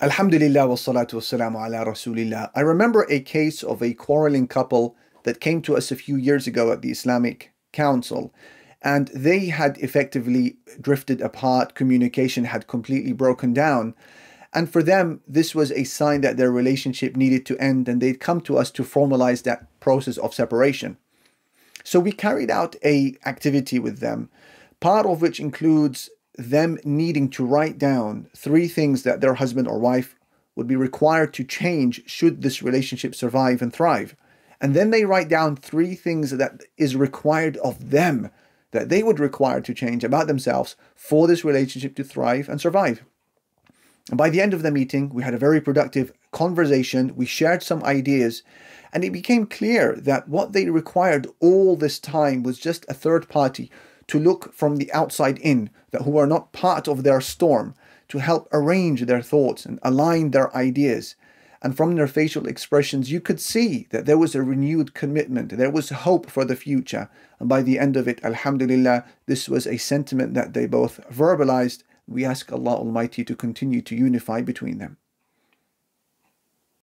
Alhamdulillah wa salatu wassalamu ala rasulillah. I remember a case of a quarreling couple that came to us a few years ago at the Islamic Council, and they had effectively drifted apart, communication had completely broken down. And for them, this was a sign that their relationship needed to end, and they'd come to us to formalize that process of separation. So we carried out a activity with them, part of which includes them needing to write down three things that their husband or wife would be required to change should this relationship survive and thrive. And then they write down three things that is required of them that they would require to change about themselves for this relationship to thrive and survive. And by the end of the meeting, we had a very productive conversation. We shared some ideas, and it became clear that what they required all this time was just a third party to look from the outside in, that who are not part of their storm, to help arrange their thoughts and align their ideas. And from their facial expressions, you could see that there was a renewed commitment, there was hope for the future. And by the end of it, Alhamdulillah, this was a sentiment that they both verbalized. We ask Allah Almighty to continue to unify between them.